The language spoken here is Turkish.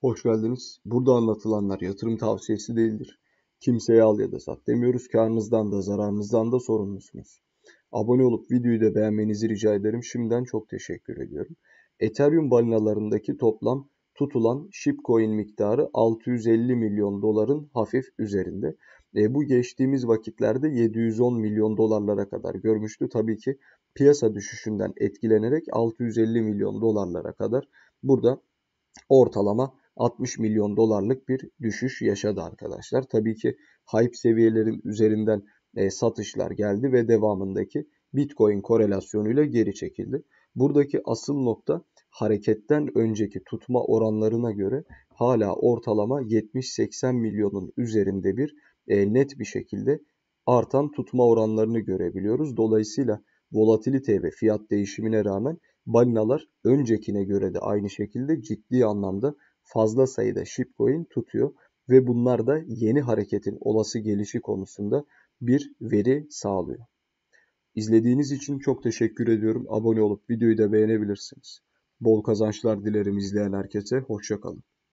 Hoş geldiniz. Burada anlatılanlar yatırım tavsiyesi değildir. Kimseye al ya da sat demiyoruz. Karnınızdan da zararınızdan da sorumlusunuz. Abone olup videoyu da beğenmenizi rica ederim. Şimdiden çok teşekkür ediyorum. Ethereum balinalarındaki toplam tutulan shipcoin miktarı 650 milyon doların hafif üzerinde. E, bu geçtiğimiz vakitlerde 710 milyon dolarlara kadar görmüştü. Tabii ki piyasa düşüşünden etkilenerek 650 milyon dolarlara kadar burada ortalama 60 milyon dolarlık bir düşüş yaşadı arkadaşlar. Tabii ki hype seviyelerin üzerinden e, satışlar geldi ve devamındaki Bitcoin korelasyonuyla geri çekildi. Buradaki asıl nokta hareketten önceki tutma oranlarına göre hala ortalama 70-80 milyonun üzerinde bir e, net bir şekilde artan tutma oranlarını görebiliyoruz. Dolayısıyla volatilite ve fiyat değişimine rağmen balinalar öncekine göre de aynı şekilde ciddi anlamda fazla sayıda shipcoin tutuyor ve bunlar da yeni hareketin olası gelişi konusunda bir veri sağlıyor. İzlediğiniz için çok teşekkür ediyorum. Abone olup videoyu da beğenebilirsiniz. Bol kazançlar dilerim izleyen herkese. Hoşçakalın.